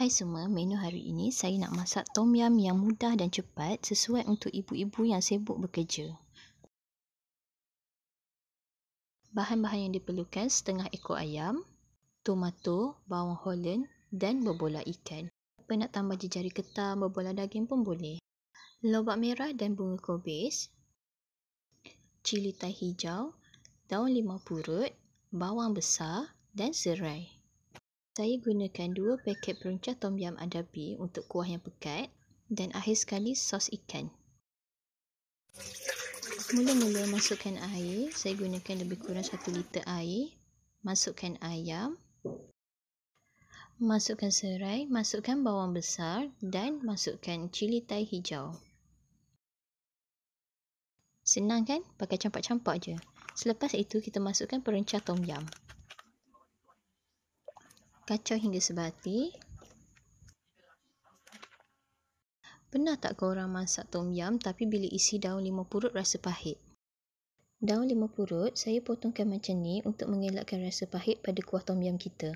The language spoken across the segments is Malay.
Hai semua, menu hari ini saya nak masak tom yum yang mudah dan cepat sesuai untuk ibu-ibu yang sibuk bekerja. Bahan-bahan yang diperlukan setengah ekor ayam, tomato, bawang holland dan berbola ikan. Apa nak tambah jejari ketam, berbola daging pun boleh. Lobak merah dan bunga kobis, cili tai hijau, daun limau purut, bawang besar dan serai. Saya gunakan dua paket peruncah tom yam adabi untuk kuah yang pekat dan akhir sekali sos ikan. Mula-mula masukkan air. Saya gunakan lebih kurang 1 liter air. Masukkan ayam. Masukkan serai, masukkan bawang besar dan masukkan cili thai hijau. Senang kan? Pakai campak-campak je. Selepas itu kita masukkan perencah tom yam kacau hingga sebati. Pernah tak kau orang masak tom yam tapi bila isi daun lima purut rasa pahit? Daun lima purut saya potongkan macam ni untuk mengelakkan rasa pahit pada kuah tom yam kita.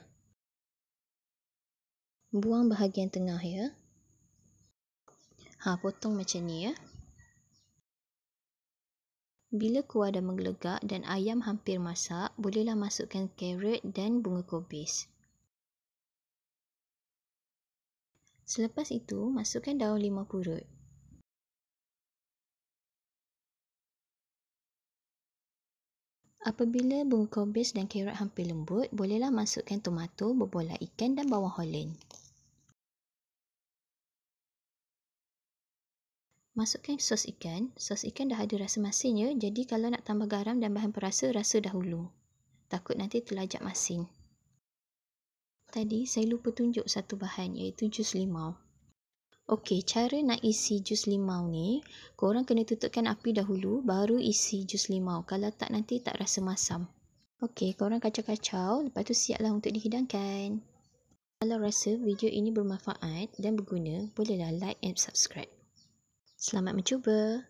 Buang bahagian tengah ya. Ha, potong macam ni ya. Bila kuah dah menggelegak dan ayam hampir masak, bolehlah masukkan carrot dan bunga kobis. Selepas itu, masukkan daun limau purut. Apabila bunga kobis dan kerot hampir lembut, bolehlah masukkan tomato, berbola ikan dan bawang holen. Masukkan sos ikan. Sos ikan dah ada rasa masinnya, jadi kalau nak tambah garam dan bahan perasa, rasa dahulu. Takut nanti terlajak masin tadi saya lupa tunjuk satu bahan iaitu jus limau. Okey, cara nak isi jus limau ni, orang kena tutupkan api dahulu baru isi jus limau. Kalau tak nanti tak rasa masam. Okey, kau orang kacau-kacau lepas tu siaplah untuk dihidangkan. Kalau rasa video ini bermanfaat dan berguna, bolehlah like and subscribe. Selamat mencuba.